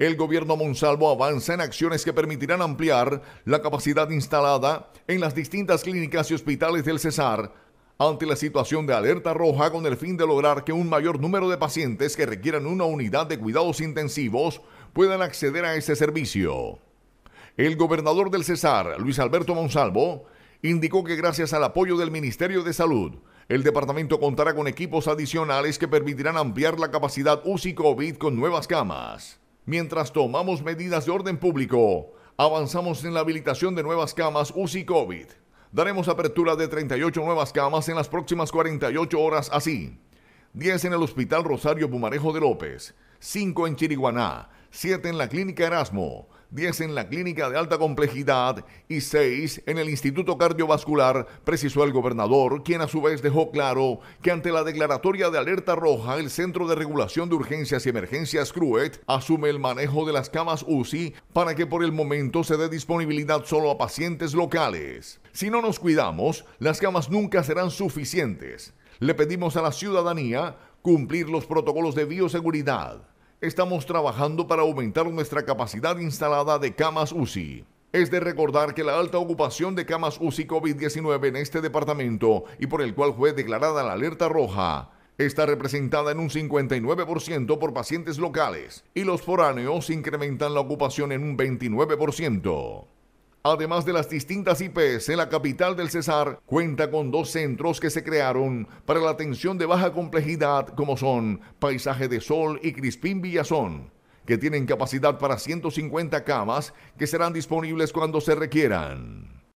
El gobierno Monsalvo avanza en acciones que permitirán ampliar la capacidad instalada en las distintas clínicas y hospitales del Cesar ante la situación de alerta roja con el fin de lograr que un mayor número de pacientes que requieran una unidad de cuidados intensivos puedan acceder a este servicio. El gobernador del Cesar, Luis Alberto Monsalvo, indicó que gracias al apoyo del Ministerio de Salud, el departamento contará con equipos adicionales que permitirán ampliar la capacidad UCI COVID con nuevas camas. Mientras tomamos medidas de orden público, avanzamos en la habilitación de nuevas camas UCI COVID. Daremos apertura de 38 nuevas camas en las próximas 48 horas así. 10 en el Hospital Rosario Bumarejo de López, 5 en Chiriguaná, 7 en la Clínica Erasmo, 10 en la Clínica de Alta Complejidad y 6 en el Instituto Cardiovascular, precisó el gobernador, quien a su vez dejó claro que ante la declaratoria de alerta roja, el Centro de Regulación de Urgencias y Emergencias CRUET asume el manejo de las camas UCI para que por el momento se dé disponibilidad solo a pacientes locales. Si no nos cuidamos, las camas nunca serán suficientes. Le pedimos a la ciudadanía cumplir los protocolos de bioseguridad estamos trabajando para aumentar nuestra capacidad instalada de camas UCI. Es de recordar que la alta ocupación de camas UCI COVID-19 en este departamento y por el cual fue declarada la alerta roja está representada en un 59% por pacientes locales y los foráneos incrementan la ocupación en un 29%. Además de las distintas IPs, en la capital del Cesar cuenta con dos centros que se crearon para la atención de baja complejidad como son Paisaje de Sol y Crispín Villazón, que tienen capacidad para 150 camas que serán disponibles cuando se requieran.